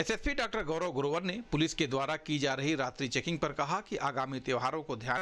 SSP doctor गौरव गुरोवर ने police के द्वारा की जा रही रात्रि चेकिंग पर कहा कि आगामी त्योहारों को ध्यान